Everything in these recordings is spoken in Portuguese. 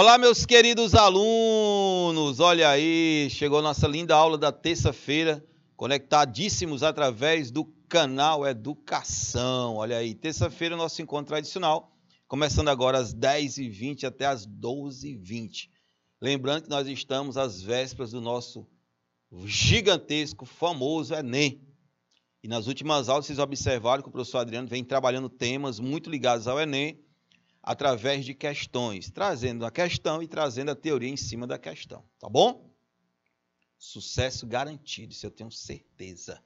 Olá, meus queridos alunos! Olha aí, chegou nossa linda aula da terça-feira, conectadíssimos através do canal Educação. Olha aí, terça-feira, nosso encontro tradicional, começando agora às 10h20 até às 12h20. Lembrando que nós estamos às vésperas do nosso gigantesco, famoso Enem. E nas últimas aulas, vocês observaram que o professor Adriano vem trabalhando temas muito ligados ao Enem através de questões, trazendo a questão e trazendo a teoria em cima da questão, tá bom? Sucesso garantido, isso eu tenho certeza.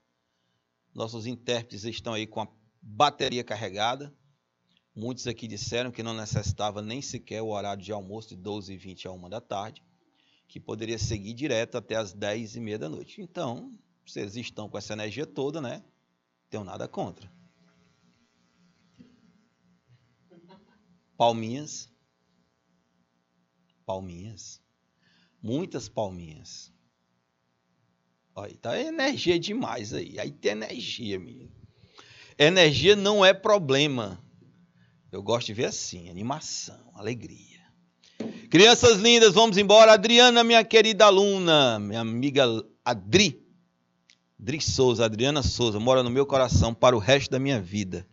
Nossos intérpretes estão aí com a bateria carregada. Muitos aqui disseram que não necessitava nem sequer o horário de almoço de 12h20 a 1 da tarde, que poderia seguir direto até as 10h30 da noite. Então, vocês estão com essa energia toda, né? Tenho nada contra. Palminhas. Palminhas. Muitas palminhas. Olha, tá energia demais aí. Aí tem energia, menino. Energia não é problema. Eu gosto de ver assim, animação, alegria. Crianças lindas, vamos embora. Adriana, minha querida aluna, minha amiga Adri. Adri Souza, Adriana Souza, mora no meu coração para o resto da minha vida.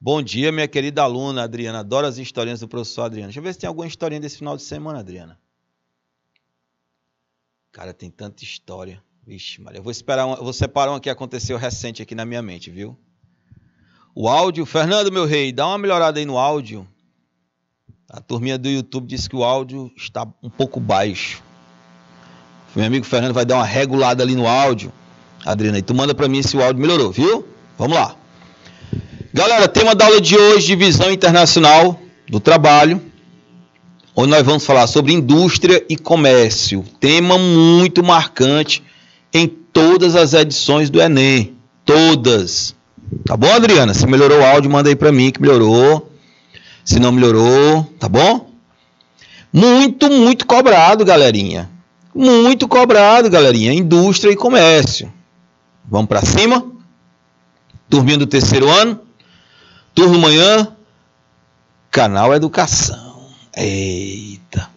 Bom dia, minha querida aluna Adriana. Adoro as historinhas do professor Adriana. Deixa eu ver se tem alguma historinha desse final de semana, Adriana. Cara, tem tanta história. Vixe, Maria. Eu vou, esperar um, vou separar uma que aconteceu recente aqui na minha mente, viu? O áudio. Fernando, meu rei, dá uma melhorada aí no áudio. A turminha do YouTube disse que o áudio está um pouco baixo. Meu amigo Fernando vai dar uma regulada ali no áudio. Adriana, e tu manda para mim se o áudio melhorou, viu? Vamos lá. Galera, tema da aula de hoje, de visão internacional do trabalho, onde nós vamos falar sobre indústria e comércio. Tema muito marcante em todas as edições do Enem, todas. Tá bom, Adriana? Se melhorou o áudio, manda aí para mim que melhorou. Se não melhorou, tá bom? Muito, muito cobrado, galerinha. Muito cobrado, galerinha. Indústria e comércio. Vamos para cima? Turminha do terceiro ano? Turno manhã, canal Educação. Eita.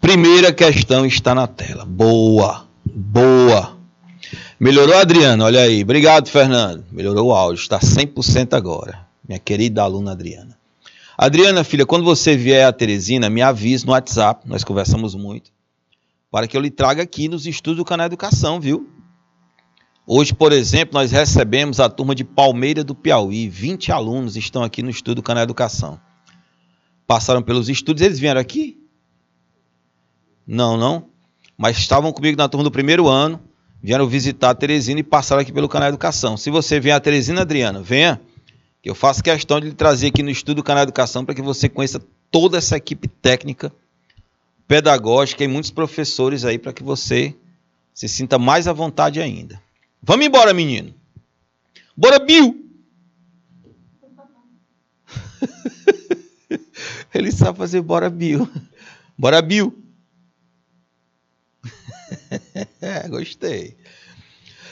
Primeira questão está na tela. Boa, boa. Melhorou, Adriana, Olha aí. Obrigado, Fernando. Melhorou o áudio. Está 100% agora. Minha querida aluna Adriana. Adriana, filha, quando você vier a Teresina, me avise no WhatsApp. Nós conversamos muito. Para que eu lhe traga aqui nos estudos do canal Educação, viu? Hoje, por exemplo, nós recebemos a turma de Palmeira do Piauí. 20 alunos estão aqui no estudo Canal Educação. Passaram pelos estudos, eles vieram aqui? Não, não. Mas estavam comigo na turma do primeiro ano, vieram visitar a Teresina e passaram aqui pelo Canal Educação. Se você vier a Teresina, Adriana, venha. Que eu faço questão de lhe trazer aqui no estudo Canal Educação para que você conheça toda essa equipe técnica, pedagógica e muitos professores aí para que você se sinta mais à vontade ainda. Vamos embora, menino. Bora, Bill. Ele sabe fazer bora, Bill. Bora, Bill. Gostei.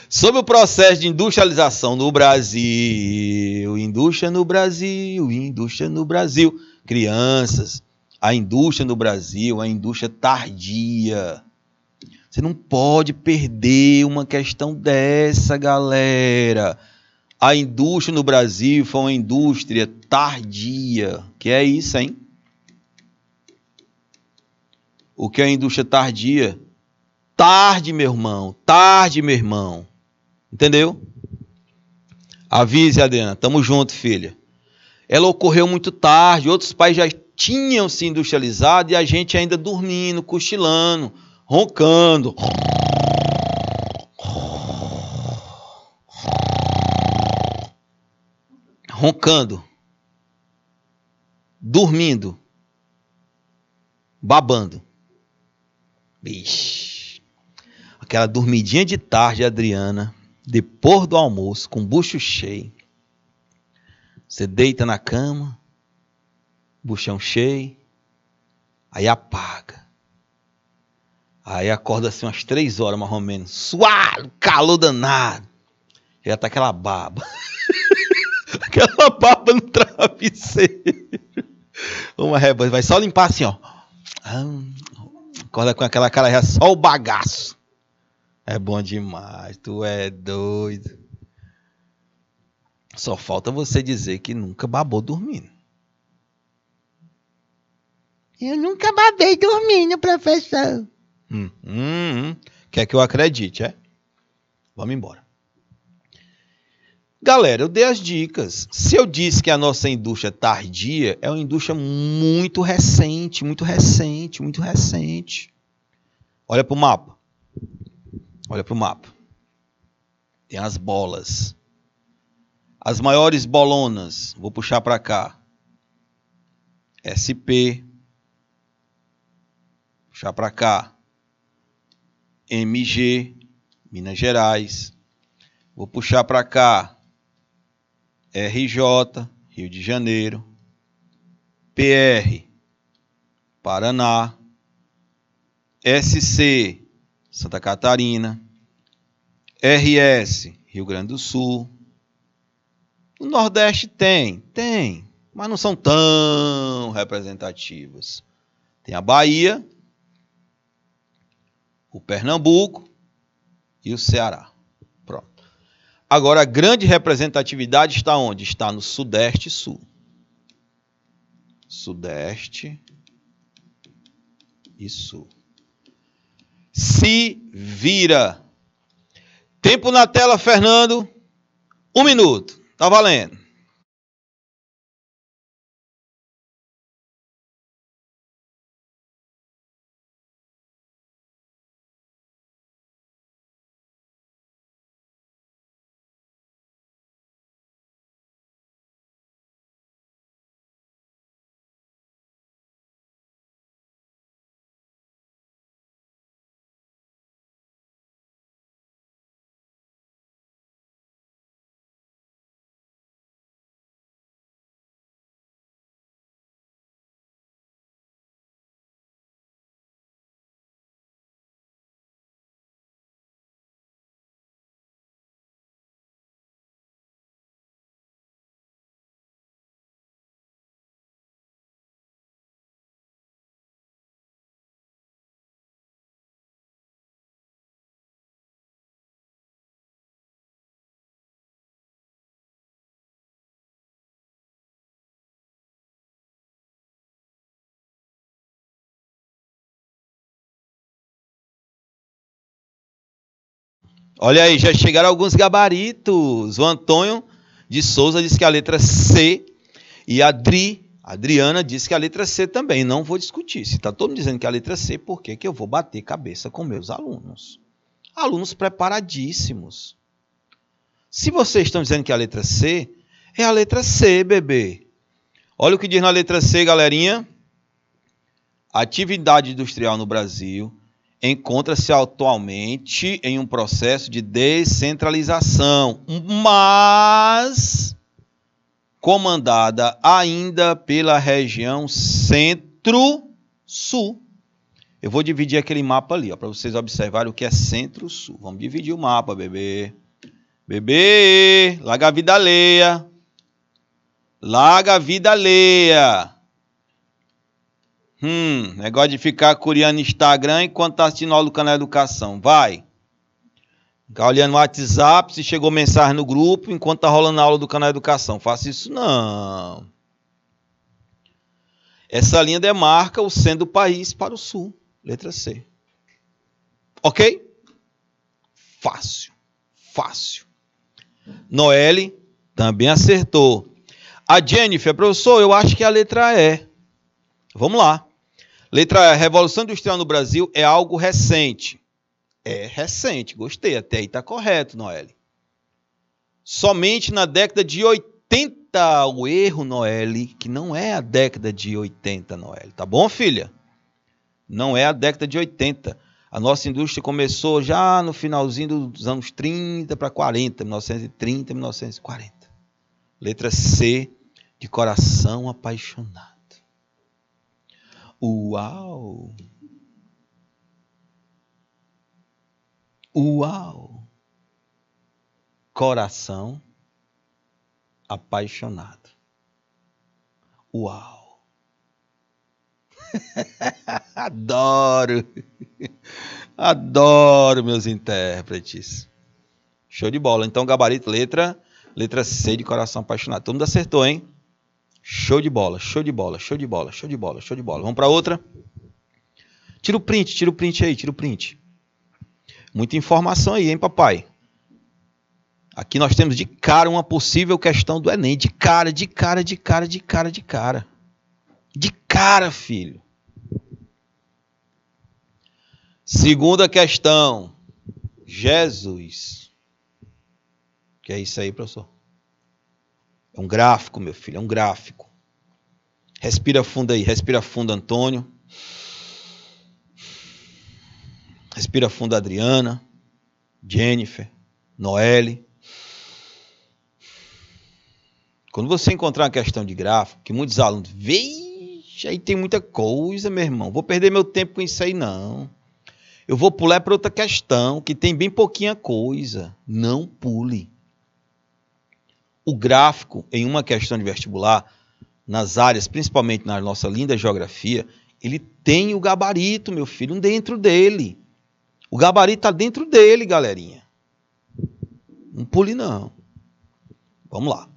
Sobre o processo de industrialização no Brasil, indústria no Brasil, indústria no Brasil, crianças, a indústria no Brasil, a indústria tardia. Você não pode perder uma questão dessa, galera. A indústria no Brasil foi uma indústria tardia. Que é isso, hein? O que é a indústria tardia? Tarde, meu irmão. Tarde, meu irmão. Entendeu? Avise, Adriana. Tamo junto, filha. Ela ocorreu muito tarde. Outros países já tinham se industrializado e a gente ainda dormindo, cochilando roncando. Roncando. Dormindo. Babando. Bicho. Aquela dormidinha de tarde, Adriana, depois do almoço, com o bucho cheio. Você deita na cama, buchão cheio, aí apaga. Aí acorda assim umas três horas, mais ou menos. Suado, calor danado. Já tá aquela barba, aquela barba no travesseiro. Uma reba, vai só limpar assim, ó. Ah, acorda com aquela cara já só o bagaço. É bom demais, tu é doido. Só falta você dizer que nunca babou dormindo. Eu nunca babei dormindo, professor. Hum, hum, hum. Quer que eu acredite, é? Vamos embora. Galera, eu dei as dicas. Se eu disse que a nossa indústria é tardia é uma indústria muito recente, muito recente, muito recente. Olha para o mapa. Olha para o mapa. Tem as bolas. As maiores bolonas, vou puxar para cá. SP. Puxar para cá. MG, Minas Gerais. Vou puxar para cá RJ, Rio de Janeiro. PR, Paraná. SC, Santa Catarina. RS, Rio Grande do Sul. O Nordeste tem, tem, mas não são tão representativas. Tem a Bahia, o Pernambuco e o Ceará. Pronto. Agora, a grande representatividade está onde? Está no Sudeste e Sul. Sudeste e Sul. Se vira. Tempo na tela, Fernando. Um minuto. Tá valendo. Olha aí, já chegaram alguns gabaritos. O Antônio de Souza disse que a letra C e a Adriana, disse que a letra C também. Não vou discutir. Se está todo mundo dizendo que é a letra C, por que, que eu vou bater cabeça com meus alunos? Alunos preparadíssimos. Se vocês estão dizendo que é a letra C, é a letra C, bebê. Olha o que diz na letra C, galerinha. Atividade industrial no Brasil encontra-se atualmente em um processo de descentralização, mas comandada ainda pela região centro-sul. Eu vou dividir aquele mapa ali, ó, para vocês observarem o que é centro-sul. Vamos dividir o mapa, bebê. Bebê, larga a vida alheia. Larga a vida alheia. Hum, negócio de ficar curiando Instagram enquanto tá assistindo aula do canal Educação. Vai. Ficar olhando o WhatsApp, se chegou mensagem no grupo, enquanto tá rolando a aula do canal Educação. Faça isso não. Essa linha demarca o centro do país para o sul. Letra C. Ok? Fácil. Fácil. Noelle também acertou. A Jennifer, professor, eu acho que a letra é. Vamos lá. Letra A, Revolução Industrial no Brasil é algo recente. É recente, gostei, até aí está correto, Noelle. Somente na década de 80, o erro, Noelle, que não é a década de 80, Noelle, tá bom, filha? Não é a década de 80. A nossa indústria começou já no finalzinho dos anos 30 para 40, 1930, 1940. Letra C, de coração apaixonado. Uau! Uau! Coração apaixonado. Uau! Adoro! Adoro meus intérpretes. Show de bola. Então, gabarito, letra, letra C de coração apaixonado. Todo mundo acertou, hein? Show de bola, show de bola, show de bola, show de bola, show de bola. Vamos para outra? Tira o print, tira o print aí, tira o print. Muita informação aí, hein, papai? Aqui nós temos de cara uma possível questão do Enem. De cara, de cara, de cara, de cara, de cara. De cara, filho. Segunda questão. Jesus. Que é isso aí, professor? É um gráfico, meu filho, é um gráfico. Respira fundo aí, respira fundo, Antônio. Respira fundo, Adriana, Jennifer, Noelle. Quando você encontrar uma questão de gráfico, que muitos alunos, veja, aí tem muita coisa, meu irmão. Vou perder meu tempo com isso aí, não. Eu vou pular para outra questão, que tem bem pouquinha coisa. Não pule. O gráfico, em uma questão de vestibular, nas áreas, principalmente na nossa linda geografia, ele tem o gabarito, meu filho, dentro dele. O gabarito está dentro dele, galerinha. Não pule, não. Vamos lá.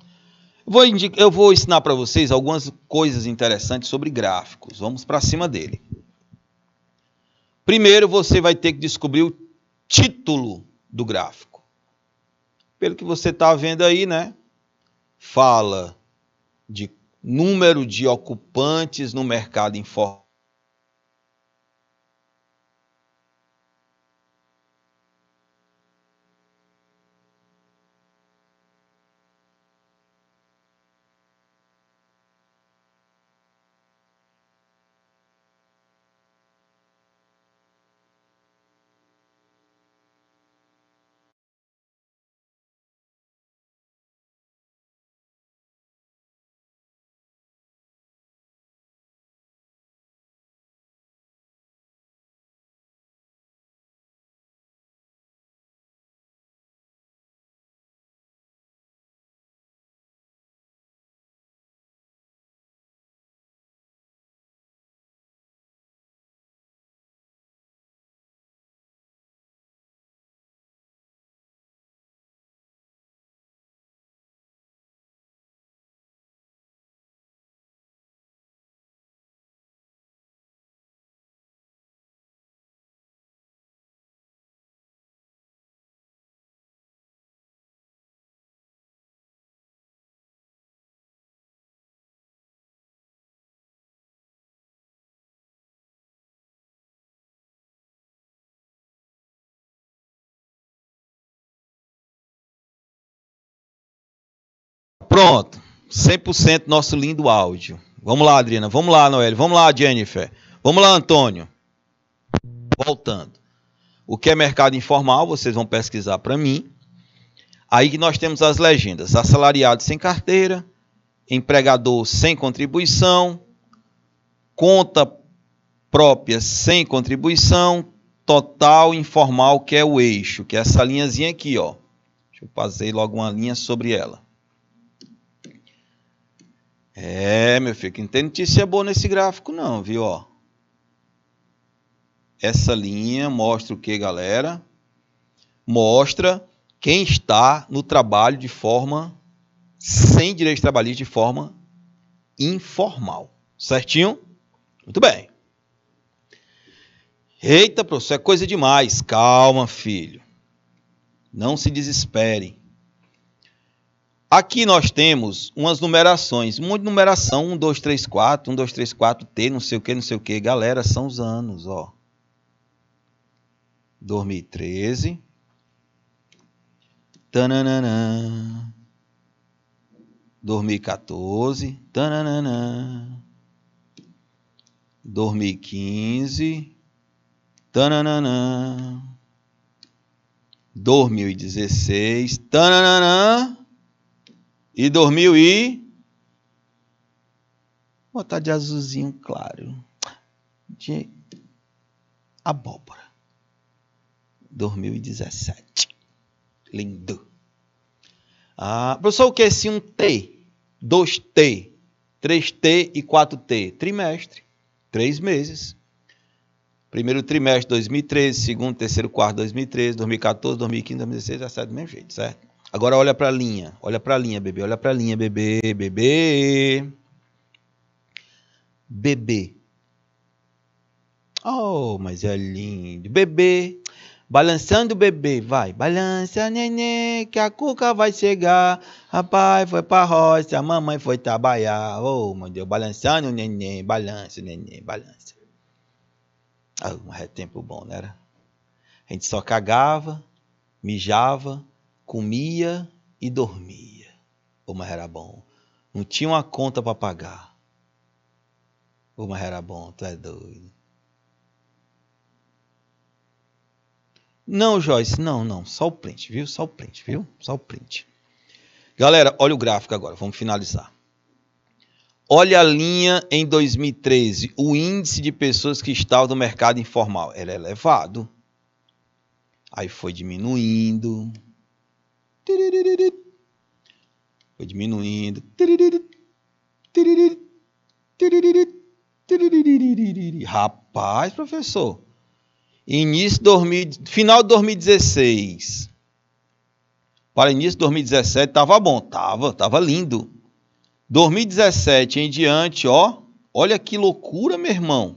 Vou indicar, eu vou ensinar para vocês algumas coisas interessantes sobre gráficos. Vamos para cima dele. Primeiro, você vai ter que descobrir o título do gráfico. Pelo que você está vendo aí, né? fala de número de ocupantes no mercado informal Pronto, 100% nosso lindo áudio. Vamos lá, Adriana, vamos lá, Noel, vamos lá, Jennifer, vamos lá, Antônio. Voltando. O que é mercado informal, vocês vão pesquisar para mim. Aí que nós temos as legendas: assalariado sem carteira, empregador sem contribuição, conta própria sem contribuição, total informal, que é o eixo, que é essa linhazinha aqui, ó. Deixa eu fazer logo uma linha sobre ela. É, meu filho, não tem notícia boa nesse gráfico não, viu? Ó. Essa linha mostra o que, galera? Mostra quem está no trabalho de forma sem direitos trabalhistas de forma informal. Certinho? Muito bem. Eita, professor, é coisa demais. Calma, filho. Não se desespere. Aqui nós temos umas numerações, um monte de numeração, 1, 2, 3, 4, 1, 2, 3, 4, T, não sei o que, não sei o que. Galera, são os anos, ó. 2013. Tananana. 2014. Tananana. 2015. Tananana. 2016. Tananana. E dormiu e. Vou botar tá de azulzinho claro. De abóbora. 2017. Lindo. Ah, professor, o que é esse um T? 2T, 3T e 4T? Trimestre. Três meses. Primeiro trimestre 2013, segundo, terceiro, quarto 2013, 2014, 2015, 2016, 17, do mesmo jeito, certo? Agora olha para a linha, olha para a linha, bebê, olha para a linha, bebê, bebê. Bebê. Oh, mas é lindo. Bebê. Balançando o bebê, vai. Balança, nenê, que a cuca vai chegar. Rapaz foi pra roça, mamãe foi trabalhar. Oh, meu Deus, balançando o nenê, balança, nenê, balança. Ah, um mas é tempo bom, não né? era? A gente só cagava, mijava comia e dormia. Ô, mas era bom. Não tinha uma conta para pagar. Ô, mas era bom, tu é doido. Não, Joyce, não, não. Só o print, viu? Só o print, viu? Só o print. Galera, olha o gráfico agora. Vamos finalizar. Olha a linha em 2013. O índice de pessoas que estavam no mercado informal. Ele é elevado. Aí foi diminuindo. Foi diminuindo. Rapaz, professor. Início 2000, final de 2016 para início de 2017 estava bom, tava, tava lindo. 2017 em diante, ó, olha que loucura, meu irmão.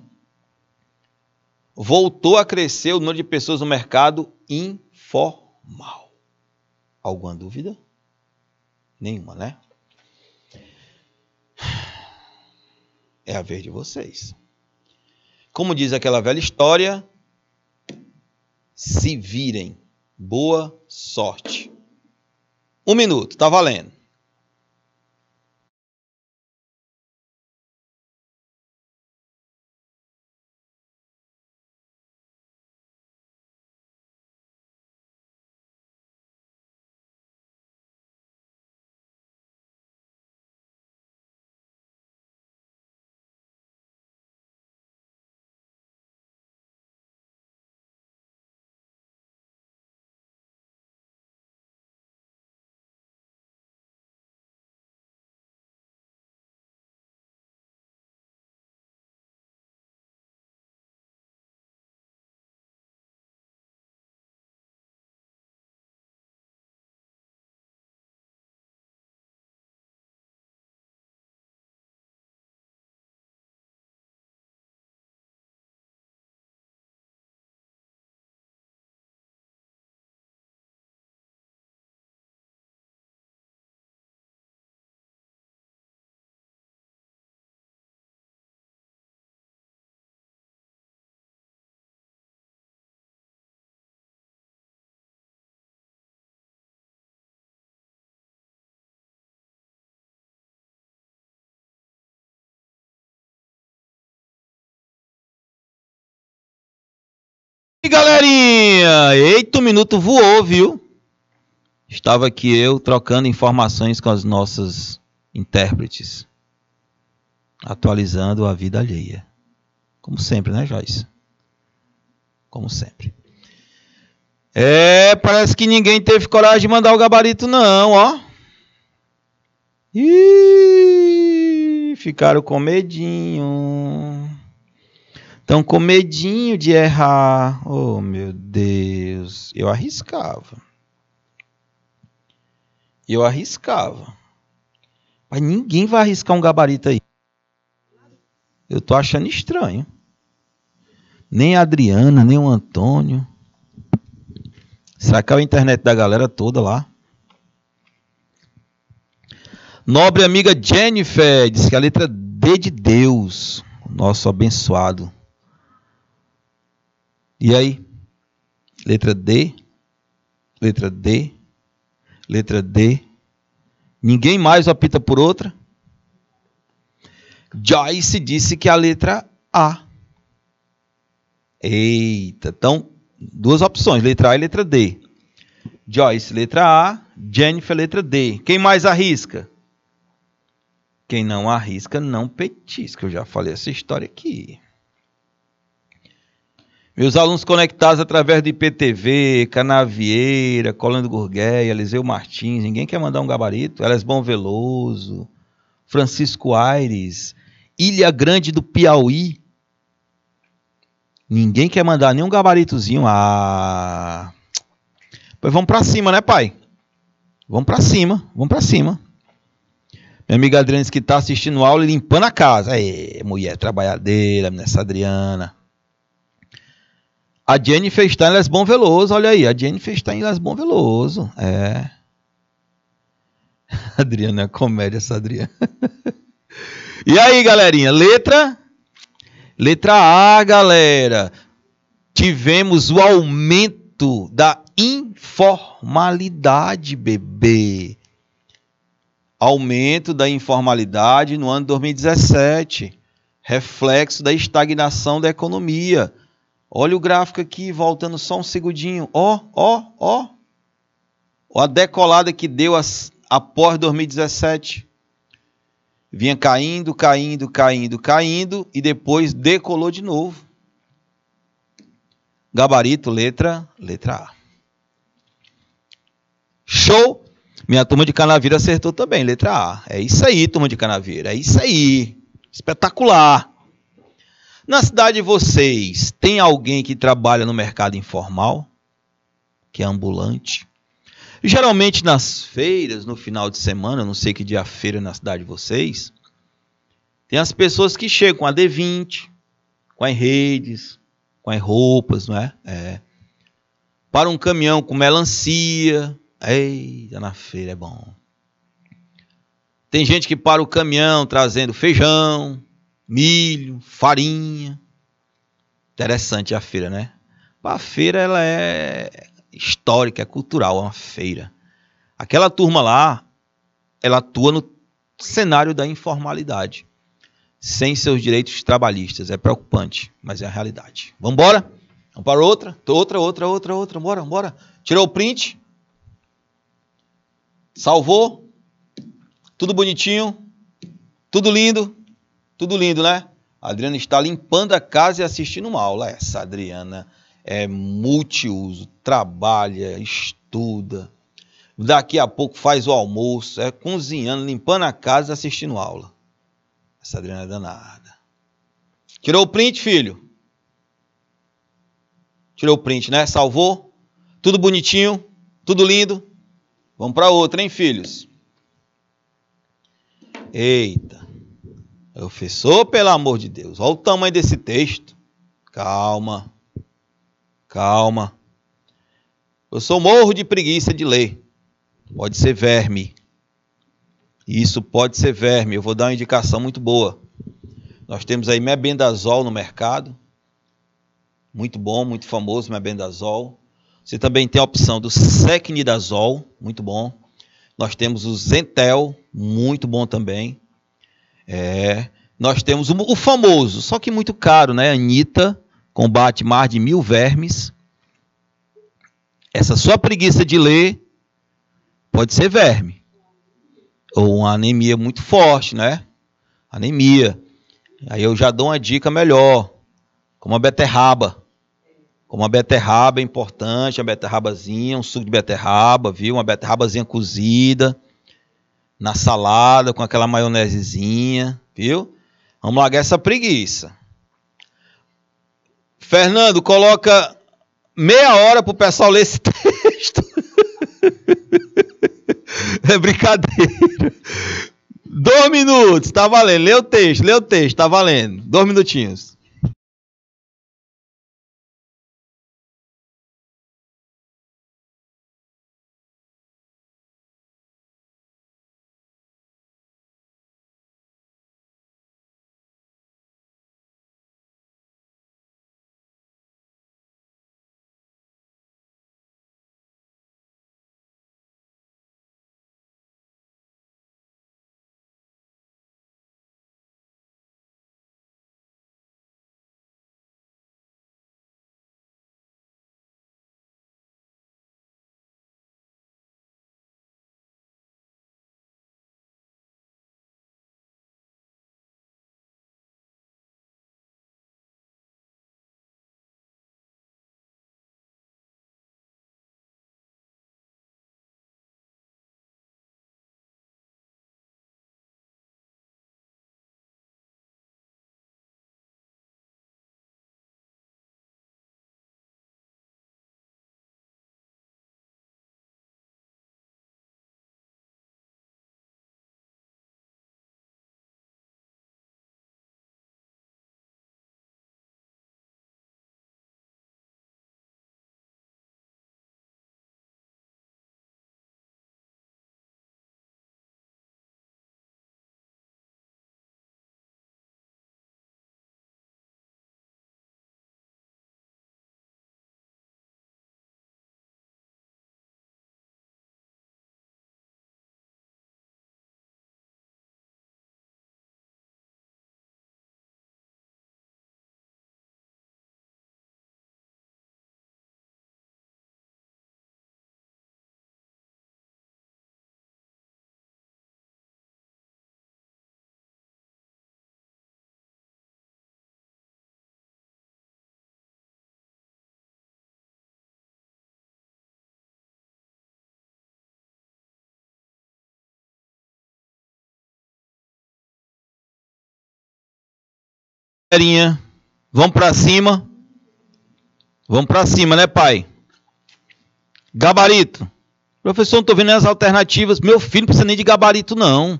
Voltou a crescer o número de pessoas no mercado informal. Alguma dúvida? Nenhuma, né? É a vez de vocês. Como diz aquela velha história, se virem. Boa sorte. Um minuto, tá valendo. E galerinha, eita, o minuto voou, viu? Estava aqui eu trocando informações com as nossas intérpretes, atualizando a vida alheia. Como sempre, né, Joyce? Como sempre. É, parece que ninguém teve coragem de mandar o gabarito, não, ó. E ficaram com medinho. Então, com medinho de errar, oh meu Deus, eu arriscava. Eu arriscava. Mas ninguém vai arriscar um gabarito aí. Eu tô achando estranho. Nem a Adriana, nem o Antônio. Será que é a internet da galera toda lá. Nobre amiga Jennifer, diz que a letra D de Deus, nosso abençoado. E aí? Letra D, letra D, letra D. Ninguém mais apita por outra. Joyce disse que a letra A. Eita, então duas opções, letra A e letra D. Joyce, letra A, Jennifer, letra D. Quem mais arrisca? Quem não arrisca, não petisca. Eu já falei essa história aqui. Meus alunos conectados através do IPTV, Canavieira, Colando Gurgueia, Eliseu Martins, ninguém quer mandar um gabarito? Elisbon Veloso, Francisco Aires, Ilha Grande do Piauí. Ninguém quer mandar nenhum gabaritozinho. Ah. Pois vamos pra cima, né, pai? Vamos pra cima, vamos pra cima. Minha amiga Adriana que está assistindo aula e limpando a casa. Aê, mulher trabalhadeira, nessa Adriana. A Jennifer está em Lesbon Veloso, olha aí. A Jennifer está em Lesbon Veloso. É. Adriana, é comédia essa Adriana. e aí, galerinha? Letra? Letra A, galera. Tivemos o aumento da informalidade, bebê. Aumento da informalidade no ano 2017. Reflexo da estagnação da economia Olha o gráfico aqui, voltando só um segundinho. Ó, ó, ó. a decolada que deu as, após 2017. Vinha caindo, caindo, caindo, caindo e depois decolou de novo. Gabarito, letra, letra A. Show! Minha turma de Canaveira acertou também, letra A. É isso aí, turma de Canaveira. É isso aí. Espetacular! Na cidade de vocês, tem alguém que trabalha no mercado informal? Que é ambulante? Geralmente nas feiras, no final de semana, não sei que dia feira é na cidade de vocês, tem as pessoas que chegam com a D20, com as redes, com as roupas, não é? é. Para um caminhão com melancia. Eita, na feira é bom. Tem gente que para o caminhão trazendo feijão, milho, farinha. Interessante a feira, né? A feira ela é histórica, é cultural, é uma feira. Aquela turma lá, ela atua no cenário da informalidade, sem seus direitos trabalhistas. É preocupante, mas é a realidade. Vamos embora? Vamos para outra? Outra, outra, outra, outra. Bora, bora. Tirou o print? Salvou? Tudo bonitinho? Tudo lindo? Tudo lindo, né? A Adriana está limpando a casa e assistindo uma aula. Essa Adriana é multiuso, trabalha, estuda. Daqui a pouco faz o almoço, é cozinhando, limpando a casa e assistindo aula. Essa Adriana é danada. Tirou o print, filho? Tirou o print, né? Salvou? Tudo bonitinho? Tudo lindo? Vamos para outra, hein, filhos? Eita. Professor, pelo amor de Deus, olha o tamanho desse texto. Calma, calma. Eu sou morro de preguiça de ler. Pode ser verme. Isso pode ser verme. Eu vou dar uma indicação muito boa. Nós temos aí Mebendazol no mercado. Muito bom, muito famoso Mebendazol. Você também tem a opção do Secnidazol, muito bom. Nós temos o Zentel, muito bom também. É, nós temos o, famoso, só que muito caro, né? Anitta combate mais de mil vermes. Essa sua preguiça de ler pode ser verme. Ou uma anemia muito forte, né? Anemia. Aí eu já dou uma dica melhor. Como a beterraba. Como a beterraba é importante, a beterrabazinha, um suco de beterraba, viu? Uma beterrabazinha cozida na salada com aquela maionesezinha, viu? Vamos largar essa preguiça. Fernando, coloca meia hora pro pessoal ler esse texto. é brincadeira. Dois minutos, tá valendo. Lê o texto, lê o texto, tá valendo. Dois minutinhos. galerinha. Vamos para cima. Vamos para cima, né, pai? Gabarito. Professor, não tô vendo as alternativas. Meu filho não precisa nem de gabarito, não.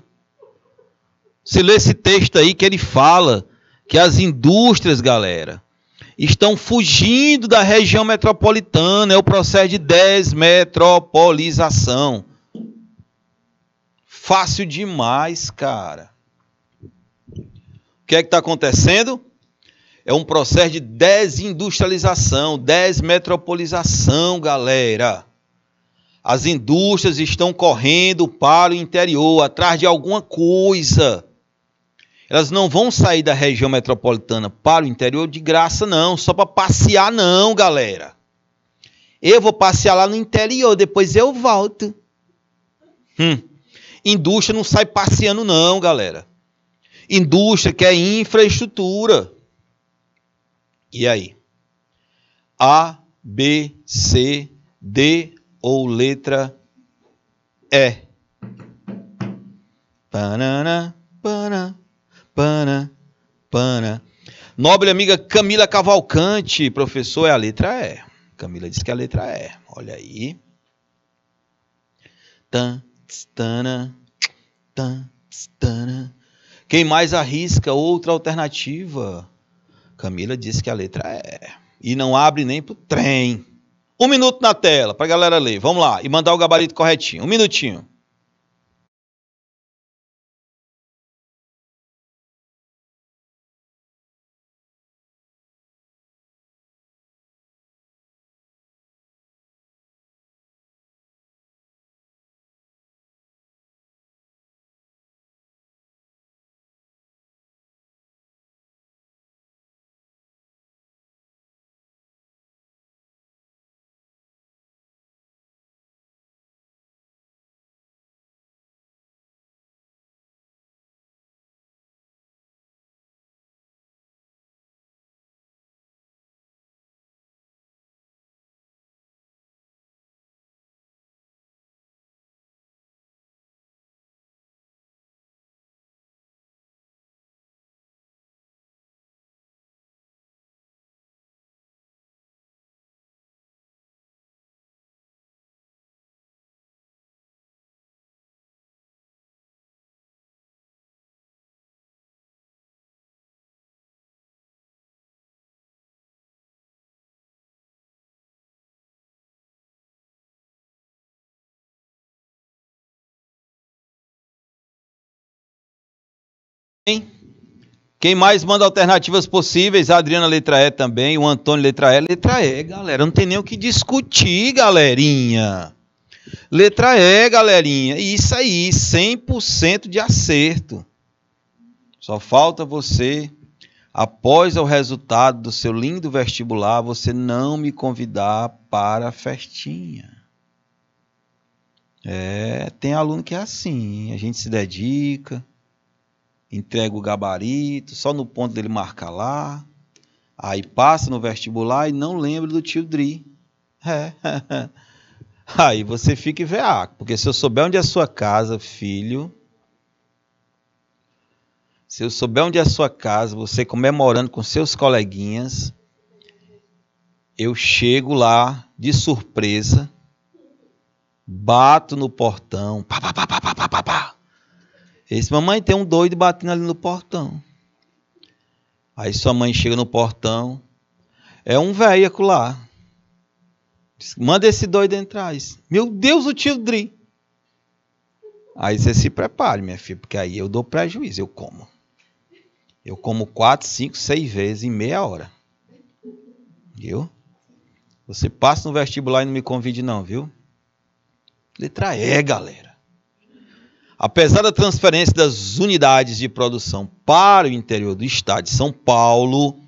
Se lê esse texto aí que ele fala que as indústrias, galera, estão fugindo da região metropolitana. É o processo de desmetropolização. Fácil demais, cara. O que é que está acontecendo? É um processo de desindustrialização, desmetropolização, galera. As indústrias estão correndo para o interior, atrás de alguma coisa. Elas não vão sair da região metropolitana para o interior de graça, não. Só para passear, não, galera. Eu vou passear lá no interior, depois eu volto. Hum. Indústria não sai passeando, não, galera. Indústria quer infraestrutura. E aí? A, B, C, D ou letra E? Panana, pana, pana, pana. Nobre amiga Camila Cavalcante, professor, é a letra E. Camila disse que é a letra E. Olha aí. Tan, tana, tan, tana. Quem mais arrisca outra alternativa? Camila disse que a letra é. E não abre nem pro trem. Um minuto na tela, pra galera ler. Vamos lá. E mandar o gabarito corretinho. Um minutinho. Quem mais manda alternativas possíveis? A Adriana letra E também, o Antônio letra E, letra E, galera, não tem nem o que discutir, galerinha. Letra E, galerinha. Isso aí, 100% de acerto. Só falta você após o resultado do seu lindo vestibular, você não me convidar para a festinha. É, tem aluno que é assim, a gente se dedica, entrega o gabarito, só no ponto dele marcar lá. Aí passa no vestibular e não lembra do tio Dri. É. Aí você fica ah porque se eu souber onde é a sua casa, filho, se eu souber onde é a sua casa, você comemorando com seus coleguinhas, eu chego lá de surpresa, bato no portão, pá, pá, pá, pá, pá, pá, pá, pá. Esse disse, mamãe, tem um doido batendo ali no portão. Aí sua mãe chega no portão. É um velho lá. Manda esse doido entrar. Diz, Meu Deus, o tio Dri. Aí você se prepare, minha filha, porque aí eu dou prejuízo, eu como. Eu como quatro, cinco, seis vezes em meia hora. Viu? Você passa no vestibular e não me convide, não, viu? Letra E, galera. Apesar da transferência das unidades de produção para o interior do estado de São Paulo,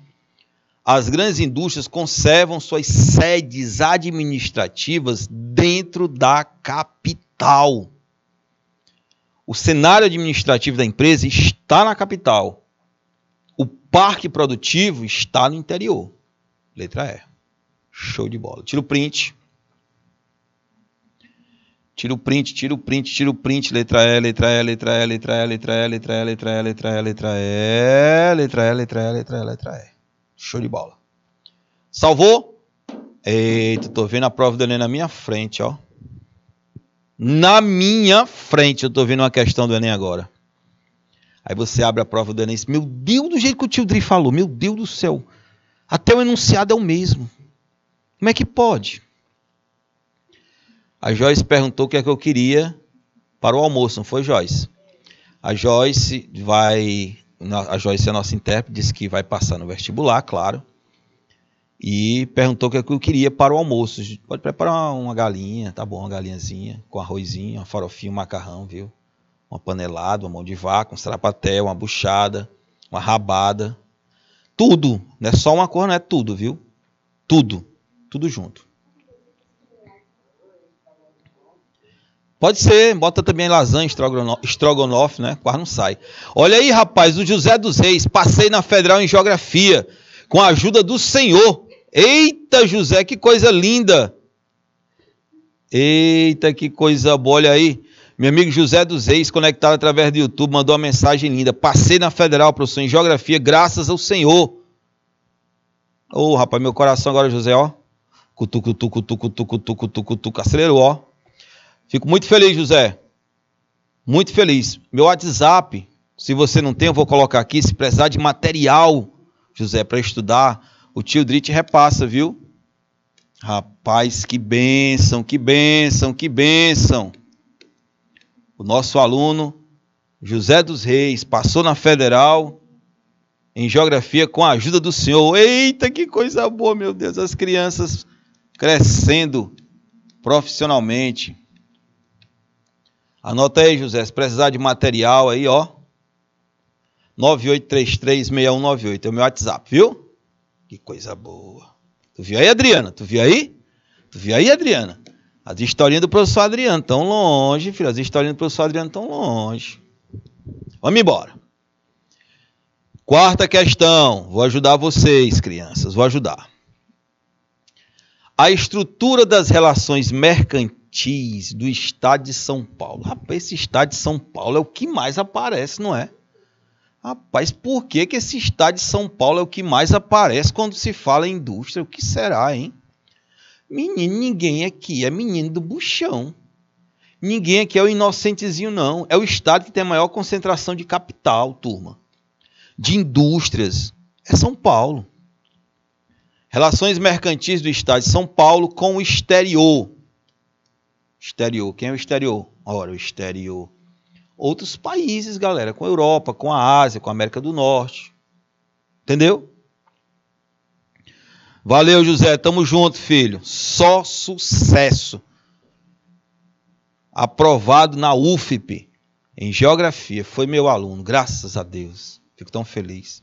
as grandes indústrias conservam suas sedes administrativas dentro da capital. O cenário administrativo da empresa está na capital. O parque produtivo está no interior. Letra E. Show de bola. Tira o print. Tira o print, tira o print, tira o print. Letra E, letra E, letra E, letra E, letra E, letra E, letra E, letra E, letra E, letra E, letra E, letra E, letra E. Show de bola. Salvou? Eita, tô vendo a prova do Enem na minha frente, ó. Na minha frente, eu tô vendo uma questão do Enem agora. Aí você abre a prova do Enem e meu Deus, do jeito que o tio Dri falou, meu Deus do céu. Até o enunciado é o mesmo. Como é que pode? A Joyce perguntou o que é que eu queria para o almoço, não foi, Joyce? A Joyce vai. A Joyce é a nossa intérprete, disse que vai passar no vestibular, claro. E perguntou o que, é que eu queria para o almoço. Pode preparar uma galinha, tá bom, uma galinhazinha, com arrozinho, uma farofinha, um macarrão, viu? Uma panelada, uma mão de vaca, um sarapatel, uma buchada, uma rabada. Tudo, não é só uma cor, não é tudo, viu? Tudo, tudo junto. Pode ser, bota também lasanha, estrogonofe, né? Quase não sai. Olha aí, rapaz, o José dos Reis, passei na Federal em Geografia, com a ajuda do Senhor. Eita, José, que coisa linda! Eita, que coisa boa, olha aí. Meu amigo José dos Reis, conectado através do YouTube, mandou uma mensagem linda. Passei na Federal, professor, em Geografia, graças ao Senhor. Ô, oh, rapaz, meu coração agora, José, ó. Cutu, cutu, cutu, cutu, cutu, cutu, cutu, acelerou, ó. Fico muito feliz, José. Muito feliz. Meu WhatsApp, se você não tem, eu vou colocar aqui. Se precisar de material, José, para estudar, o tio Drit repassa, viu? Rapaz, que bênção, que bênção, que bênção. O nosso aluno, José dos Reis, passou na Federal em Geografia com a ajuda do Senhor. Eita, que coisa boa, meu Deus. As crianças crescendo profissionalmente. Anota aí, José, se precisar de material aí, ó. 98336198 é o meu WhatsApp, viu? Que coisa boa. Tu viu aí, Adriana? Tu viu aí? Tu viu aí, Adriana? As historinhas do professor Adriano tão longe, filho. As historinhas do professor Adriano tão longe. Vamos embora. Quarta questão. Vou ajudar vocês, crianças. Vou ajudar. A estrutura das relações mercantis Ortiz, do estado de São Paulo. Rapaz, esse estado de São Paulo é o que mais aparece, não é? Rapaz, por que, que esse estado de São Paulo é o que mais aparece quando se fala em indústria? O que será, hein? Menino, ninguém aqui é menino do buchão. Ninguém aqui é o inocentezinho, não. É o estado que tem a maior concentração de capital, turma. De indústrias. É São Paulo. Relações mercantis do estado de São Paulo com o exterior. Exterior. Quem é o exterior? Ora, o exterior. Outros países, galera, com a Europa, com a Ásia, com a América do Norte. Entendeu? Valeu, José. Tamo junto, filho. Só sucesso. Aprovado na UFP em geografia. Foi meu aluno, graças a Deus. Fico tão feliz.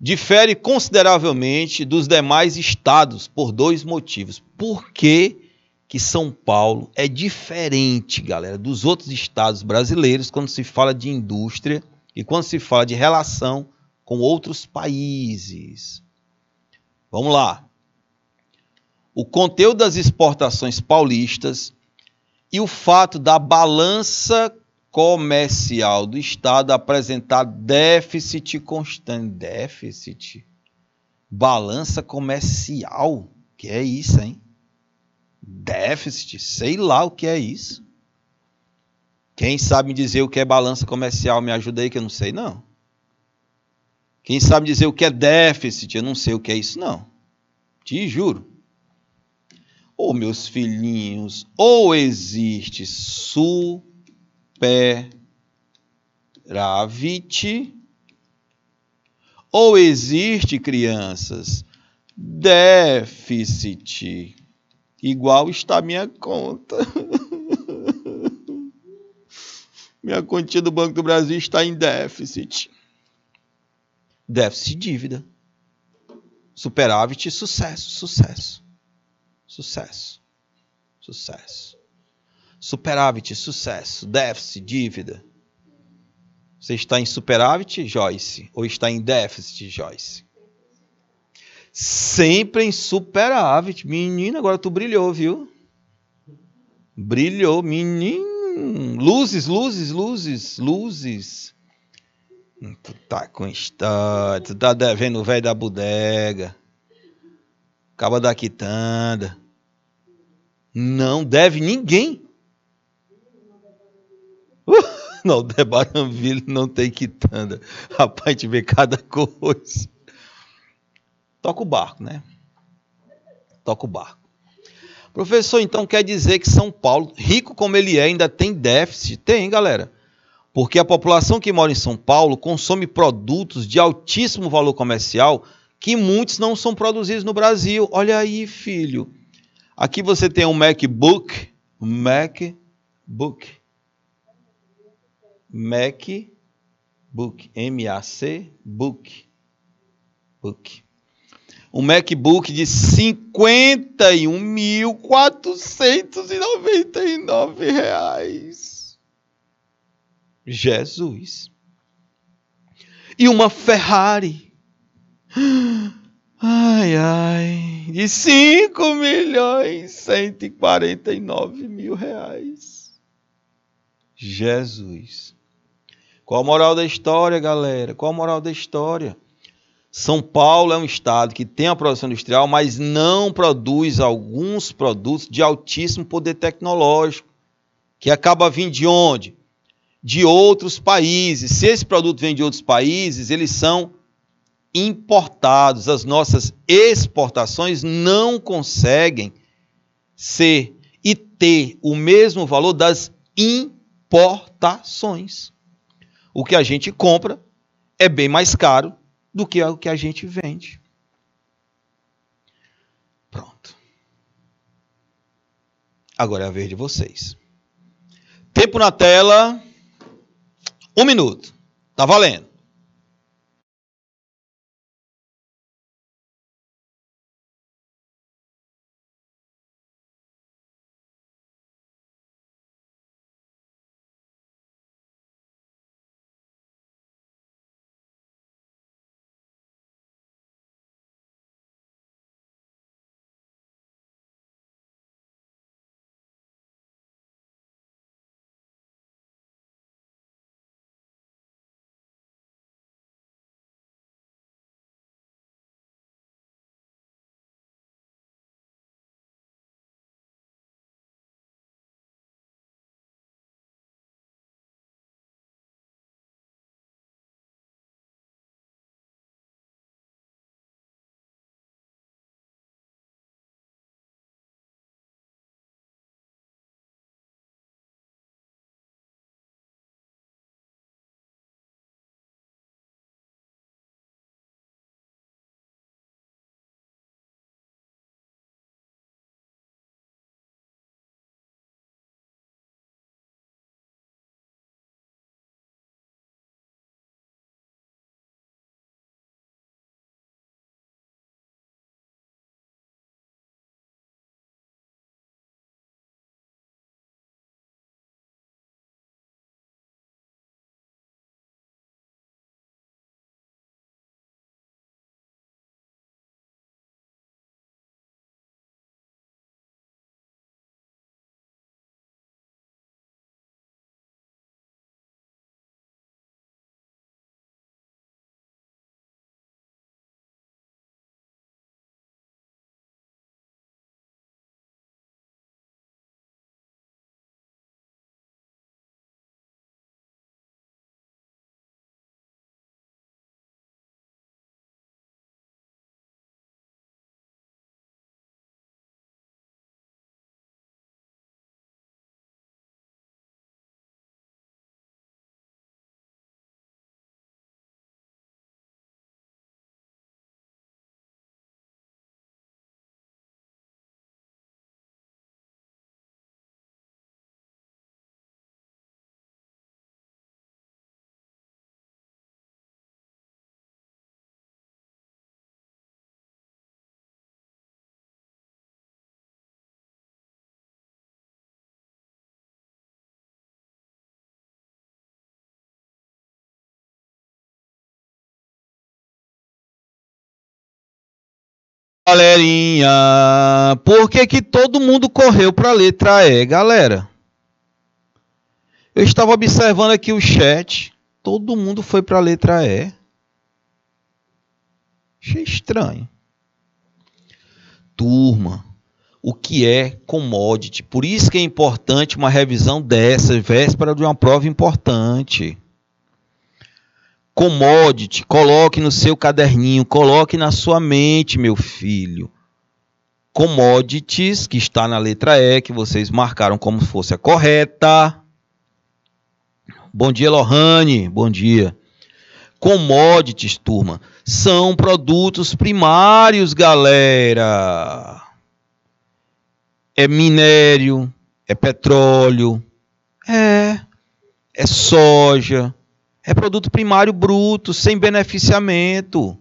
Difere consideravelmente dos demais estados por dois motivos. Por que que São Paulo é diferente, galera, dos outros estados brasileiros quando se fala de indústria e quando se fala de relação com outros países. Vamos lá. O conteúdo das exportações paulistas e o fato da balança comercial do Estado apresentar déficit constante. Déficit? Balança comercial? Que é isso, hein? déficit, sei lá o que é isso. Quem sabe me dizer o que é balança comercial, me ajuda aí que eu não sei não. Quem sabe me dizer o que é déficit, eu não sei o que é isso não. Te juro. Ô oh, meus filhinhos, ou existe superávit, ou existe, crianças, déficit Igual está minha conta. minha quantia do Banco do Brasil está em déficit. Déficit dívida. Superávit sucesso, sucesso. Sucesso. Sucesso. Superávit, sucesso. Déficit, dívida. Você está em superávit, Joyce, ou está em déficit, Joyce? Sempre em superávit. Menina, agora tu brilhou, viu? Brilhou, menino. Luzes, luzes, luzes, luzes. Tu tá com história, tu tá devendo o velho da bodega. Acaba da quitanda. Não deve ninguém. Uh, não, Debaranville não tem quitanda. Rapaz, te vê cada coisa toca o barco, né? Toca o barco. Professor, então quer dizer que São Paulo, rico como ele é, ainda tem déficit? Tem, galera. Porque a população que mora em São Paulo consome produtos de altíssimo valor comercial que muitos não são produzidos no Brasil. Olha aí, filho. Aqui você tem um MacBook, MacBook, MacBook, M-A-C, Book, Book um MacBook de 51.499 reais. Jesus. E uma Ferrari. Ai, ai. De 5 milhões 149 mil reais. Jesus. Qual a moral da história, galera? Qual a moral da história? São Paulo é um estado que tem a produção industrial, mas não produz alguns produtos de altíssimo poder tecnológico, que acaba vindo de onde? De outros países. Se esse produto vem de outros países, eles são importados. As nossas exportações não conseguem ser e ter o mesmo valor das importações. O que a gente compra é bem mais caro do que o que a gente vende. Pronto. Agora é a vez de vocês. Tempo na tela. Um minuto. Tá valendo. Galerinha, por que, que todo mundo correu para a letra E, galera? Eu estava observando aqui o chat, todo mundo foi para a letra E. Achei estranho. Turma, o que é commodity? Por isso que é importante uma revisão dessa, véspera de uma prova importante commodity, coloque no seu caderninho, coloque na sua mente, meu filho. Commodities, que está na letra E, que vocês marcaram como se fosse a correta. Bom dia, Lohane. Bom dia. Commodities, turma, são produtos primários, galera. É minério, é petróleo, é, é soja, é produto primário bruto, sem beneficiamento.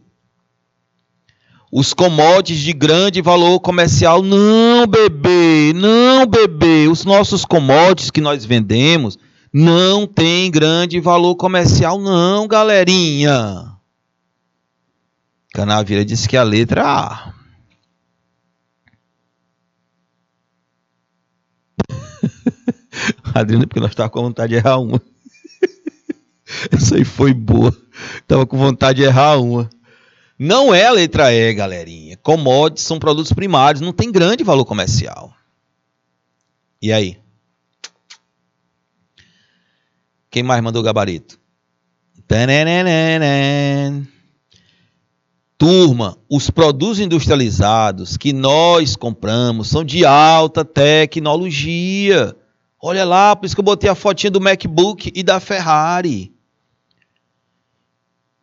Os commodities de grande valor comercial, não, bebê, não, bebê. Os nossos commodities que nós vendemos não tem grande valor comercial, não, galerinha. Canavira disse que a letra A. Adriana, é porque nós estávamos com vontade de errar uma. Essa aí foi boa. Tava com vontade de errar uma. Não é letra E, galerinha. Commodities são produtos primários, não tem grande valor comercial. E aí? Quem mais mandou o gabarito? Turma, os produtos industrializados que nós compramos são de alta tecnologia. Olha lá, por isso que eu botei a fotinha do MacBook e da Ferrari.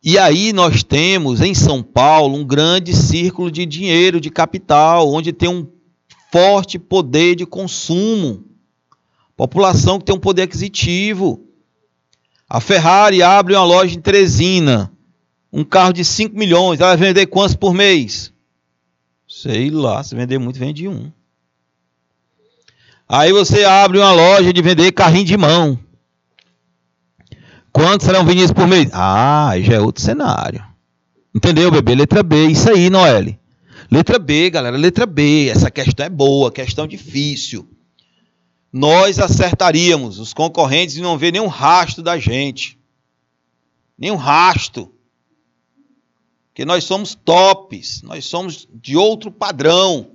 E aí nós temos em São Paulo um grande círculo de dinheiro, de capital, onde tem um forte poder de consumo. População que tem um poder aquisitivo. A Ferrari abre uma loja em Teresina. Um carro de 5 milhões, ela vai vender quantos por mês? Sei lá, se vender muito, vende um. Aí você abre uma loja de vender carrinho de mão. Quantos serão vinhedos por mês? Ah, aí já é outro cenário. Entendeu, bebê? Letra B, isso aí, Noelle. Letra B, galera, letra B. Essa questão é boa, questão difícil. Nós acertaríamos, os concorrentes não vê nenhum rastro da gente. Nenhum rastro. Porque nós somos tops, nós somos de outro padrão.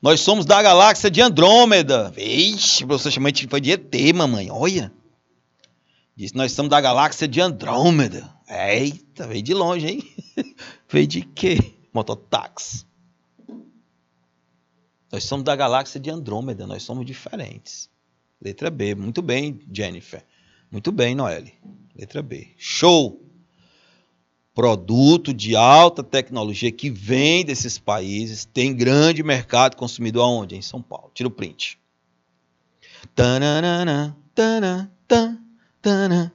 Nós somos da galáxia de Andrômeda. Vixe, professor chamante foi de ET, mamãe, olha. Disse: Nós estamos da galáxia de Andrômeda. Eita, veio de longe, hein? veio de quê? Mototáxi. Nós somos da galáxia de Andrômeda, nós somos diferentes. Letra B. Muito bem, Jennifer. Muito bem, Noelle. Letra B. Show! Produto de alta tecnologia que vem desses países, tem grande mercado consumidor aonde? Em São Paulo. Tira o print. Tananana, tananã, Tana,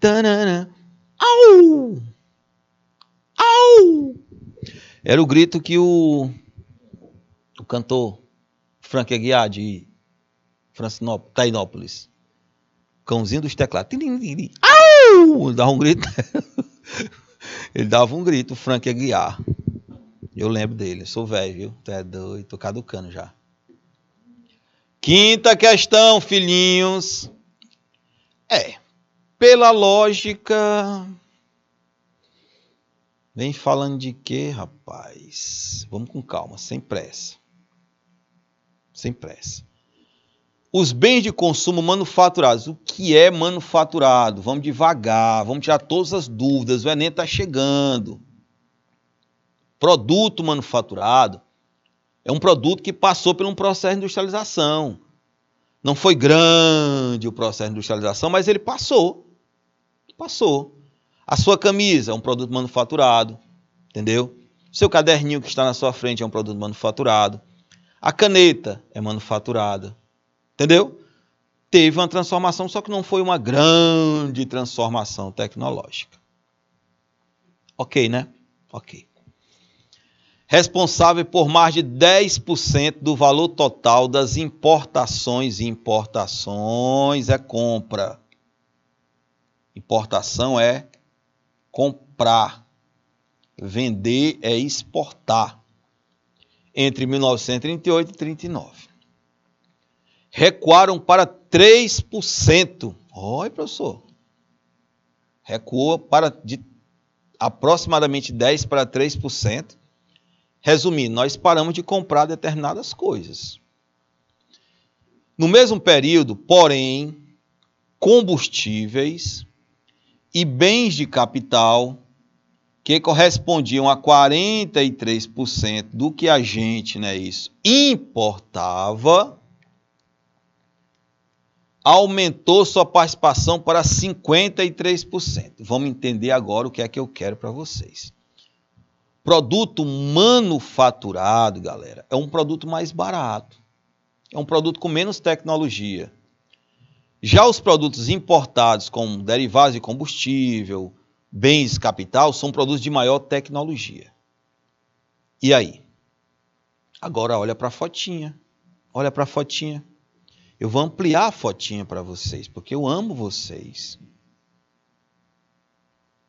tanana. Au! Au! Era o grito que o, o cantor Frank Aguiar de Tainópolis, cãozinho dos teclados, au! Ele dava um grito. Ele dava um grito, Frank Aguiar. Eu lembro dele, eu sou velho, viu? Tu é doido, tô caducando já. Quinta questão, filhinhos. É pela lógica. Vem falando de quê, rapaz? Vamos com calma, sem pressa. Sem pressa. Os bens de consumo manufaturados. O que é manufaturado? Vamos devagar, vamos tirar todas as dúvidas. O Enem está chegando. Produto manufaturado é um produto que passou por um processo de industrialização. Não foi grande o processo de industrialização, mas ele passou. Passou. A sua camisa é um produto manufaturado, entendeu? O seu caderninho que está na sua frente é um produto manufaturado. A caneta é manufaturada, entendeu? Teve uma transformação, só que não foi uma grande transformação tecnológica. Ok, né? Ok. Responsável por mais de 10% do valor total das importações e importações é compra. Importação é comprar, vender é exportar. Entre 1938 e 39. Recuaram para 3%. Oi, professor. Recuou para de aproximadamente 10 para 3%. Resumindo, nós paramos de comprar determinadas coisas. No mesmo período, porém, combustíveis e bens de capital, que correspondiam a 43% do que a gente, né, isso, importava, aumentou sua participação para 53%. Vamos entender agora o que é que eu quero para vocês. Produto manufaturado, galera, é um produto mais barato. É um produto com menos tecnologia. Já os produtos importados, como derivados de combustível, bens, capital, são produtos de maior tecnologia. E aí? Agora olha para a fotinha. Olha para a fotinha. Eu vou ampliar a fotinha para vocês, porque eu amo vocês.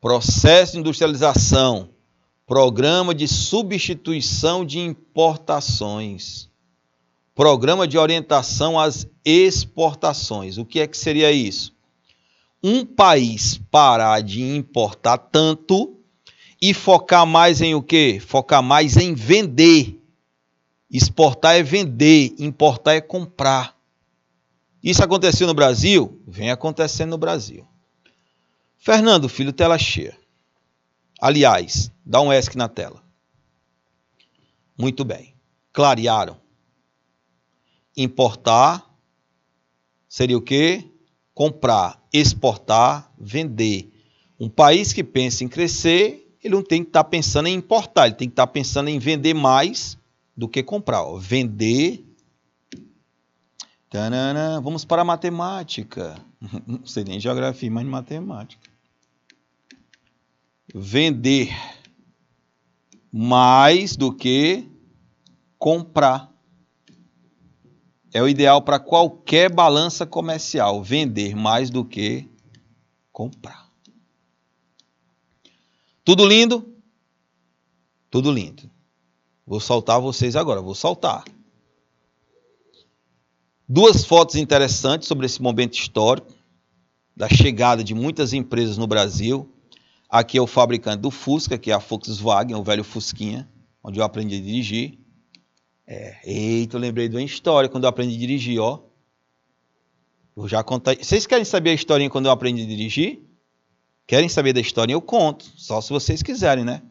Processo de industrialização. Programa de substituição de importações. Programa de Orientação às Exportações. O que é que seria isso? Um país parar de importar tanto e focar mais em o quê? Focar mais em vender. Exportar é vender, importar é comprar. Isso aconteceu no Brasil? Vem acontecendo no Brasil. Fernando, filho, tela cheia. Aliás, dá um ESC na tela. Muito bem. Clarearam. Importar seria o quê? Comprar, exportar, vender. Um país que pensa em crescer, ele não tem que estar tá pensando em importar, ele tem que estar tá pensando em vender mais do que comprar. Ó. Vender. Tanana. Vamos para a matemática. Não sei nem geografia, mas matemática. Vender mais do que comprar é o ideal para qualquer balança comercial, vender mais do que comprar. Tudo lindo? Tudo lindo. Vou soltar vocês agora, vou soltar. Duas fotos interessantes sobre esse momento histórico da chegada de muitas empresas no Brasil. Aqui é o fabricante do Fusca, que é a Volkswagen, o velho Fusquinha, onde eu aprendi a dirigir. É, eita, eu lembrei de uma história quando eu aprendi a dirigir, ó. Eu já contei. Vocês querem saber a historinha quando eu aprendi a dirigir? Querem saber da história, Eu conto, só se vocês quiserem, né?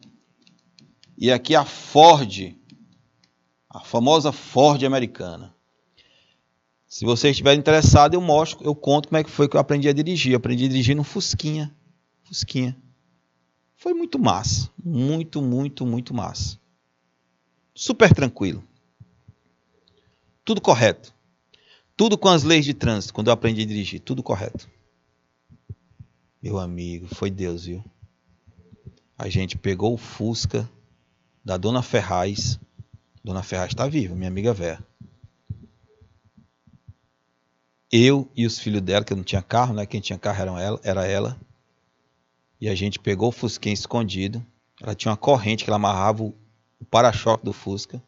E aqui a Ford, a famosa Ford americana. Se vocês estiverem interessados, eu mostro, eu conto como é que foi que eu aprendi a dirigir. Eu aprendi a dirigir no Fusquinha. Fusquinha. Foi muito massa. Muito, muito, muito massa. Super tranquilo. Tudo correto. Tudo com as leis de trânsito, quando eu aprendi a dirigir, tudo correto. Meu amigo, foi Deus, viu? A gente pegou o Fusca da Dona Ferraz. Dona Ferraz está viva, minha amiga Vera. Eu e os filhos dela, que não tinha carro, né? Quem tinha carro era ela, era ela. E a gente pegou o Fusquinha escondido. Ela tinha uma corrente que ela amarrava o para-choque do Fusca.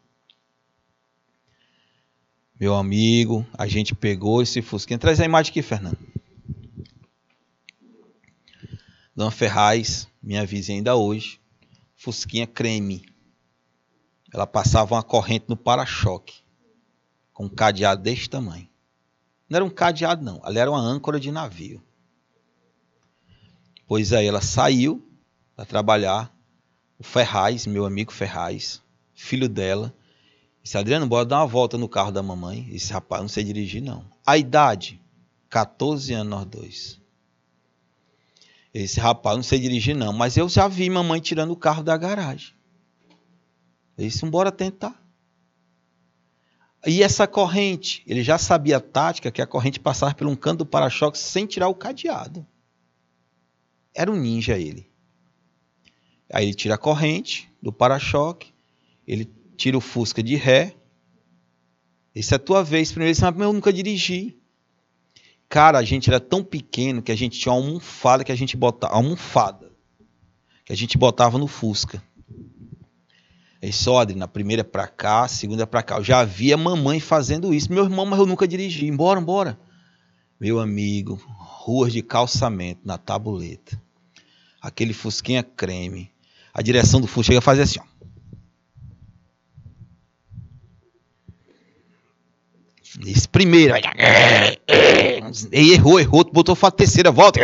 Meu amigo, a gente pegou esse Fusquinha. Traz a imagem aqui, Fernando. Dona Ferraz, minha vizinha ainda hoje, Fusquinha creme. Ela passava uma corrente no para-choque, com um cadeado desse tamanho. Não era um cadeado, não. Ali era uma âncora de navio. Pois aí ela saiu para trabalhar. O Ferraz, meu amigo Ferraz, filho dela, Disse, Adriano, bora dar uma volta no carro da mamãe. Esse rapaz não sei dirigir, não. A idade, 14 anos nós dois. Esse rapaz não sei dirigir, não. Mas eu já vi mamãe tirando o carro da garagem. Eu disse, bora tentar. E essa corrente, ele já sabia a tática que a corrente passava por um canto do para-choque sem tirar o cadeado. Era um ninja ele. Aí ele tira a corrente do para-choque, ele tira o Fusca de ré. Essa é a tua vez. Primeiro você mas eu nunca dirigi. Cara, a gente era tão pequeno que a gente tinha uma almofada que a gente botava. Almofada. Que a gente botava no Fusca. É só, Adriana, primeira primeira é pra cá, a segunda é pra cá. Eu já via mamãe fazendo isso. Meu irmão, mas eu nunca dirigi. Embora, embora. Meu amigo, ruas de calçamento na tabuleta. Aquele fusquinha creme. A direção do Fusca chega a fazer assim, ó. Esse primeiro. E errou, errou, botou a terceira volta.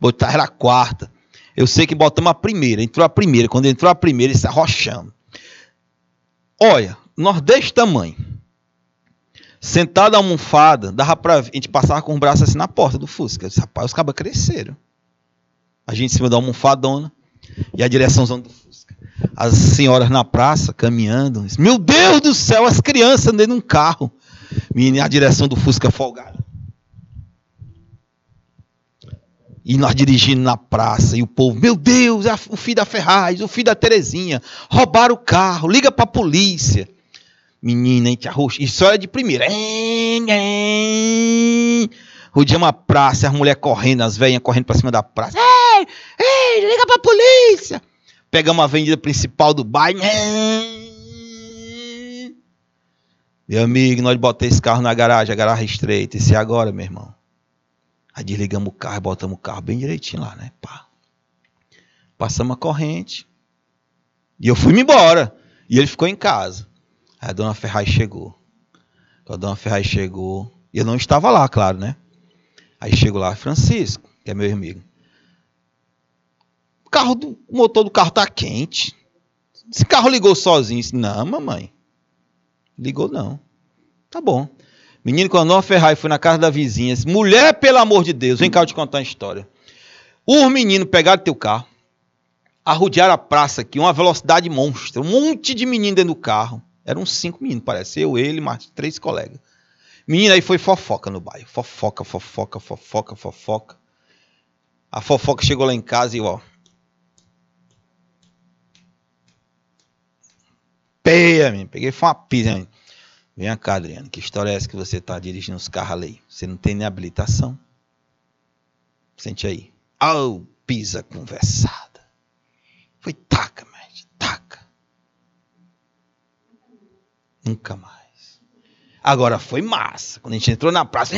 Botar era a quarta. Eu sei que botamos a primeira, entrou a primeira. Quando entrou a primeira, ele se arrochando. Olha, nós deste tamanho. Sentado almofada, dava pra. A gente passava com o braço assim na porta do Fusca. disse, rapaz, os cabas cresceram. A gente em cima da almofadona e a direçãozão do Fusca. As senhoras na praça caminhando. Disse, Meu Deus do céu, as crianças andando num carro. Menina, a direção do Fusca folgada. E nós dirigindo na praça, e o povo, meu Deus, é o filho da Ferraz, o filho da Terezinha, roubaram o carro, liga pra polícia. Menina, hein, tia Roxa, E só é de primeira. Rodeamos é, é, a praça, as mulheres correndo, as velhinhas correndo pra cima da praça. Ei, ei, liga pra polícia. Pegamos a avenida principal do bairro. Meu amigo, nós botamos esse carro na garagem, a garagem é estreita. esse é agora, meu irmão. Aí desligamos o carro, botamos o carro bem direitinho lá, né? Pá. Passamos a corrente. E eu fui-me embora. E ele ficou em casa. Aí a dona Ferraz chegou. Quando a dona Ferraz chegou, eu não estava lá, claro, né? Aí chegou lá, Francisco, que é meu amigo. O, carro do, o motor do carro tá quente. Esse carro ligou sozinho. Disse, não, mamãe. Ligou não. Tá bom. Menino, com a nova Ferrari foi na casa da vizinha, disse, mulher, pelo amor de Deus, vem cá eu te contar uma história. Os meninos pegaram teu carro, arrodearam a praça aqui, uma velocidade monstra, um monte de menino dentro do carro. Eram cinco meninos, parece, eu, ele, mais três colegas. Menino, aí foi fofoca no bairro. Fofoca, fofoca, fofoca, fofoca. A fofoca chegou lá em casa e, ó, peia, menino. Peguei foi uma pizza, menino. Vem cá, Adriano, que história é essa que você está dirigindo os carros ali? Você não tem nem habilitação. Sente aí. Au, oh, pisa conversada. Foi taca, mestre, taca. Nunca mais. Agora foi massa. Quando a gente entrou na praça.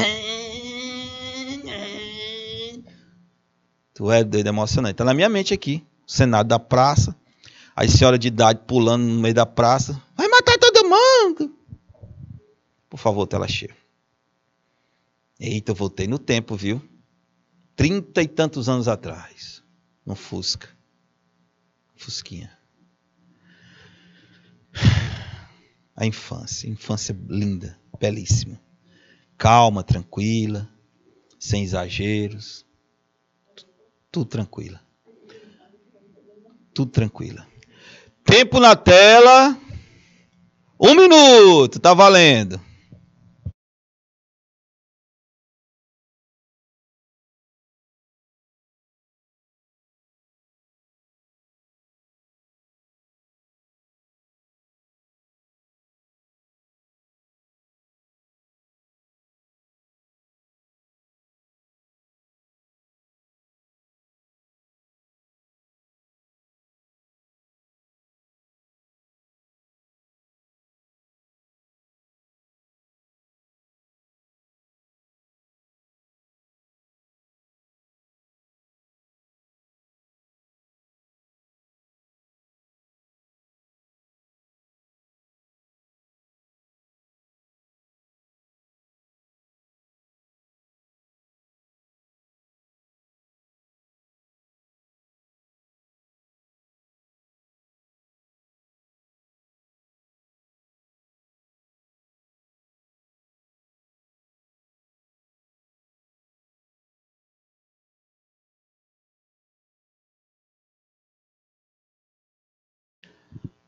Tu é doido, emocionante. Tá na minha mente aqui. O Senado da praça, as senhoras de idade pulando no meio da praça. Vai matar todo mundo! Por favor, tela cheia. Eita, eu voltei no tempo, viu? Trinta e tantos anos atrás. no Fusca. Fusquinha. A infância. Infância linda, belíssima. Calma, tranquila. Sem exageros. Tudo tranquila. Tudo tranquila. Tempo na tela. Um minuto, tá valendo.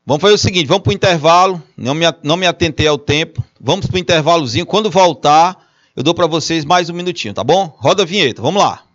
Vamos fazer o seguinte, vamos para o intervalo. Não me, não me atentei ao tempo. Vamos para o intervalozinho. Quando voltar, eu dou para vocês mais um minutinho, tá bom? Roda a vinheta, vamos lá.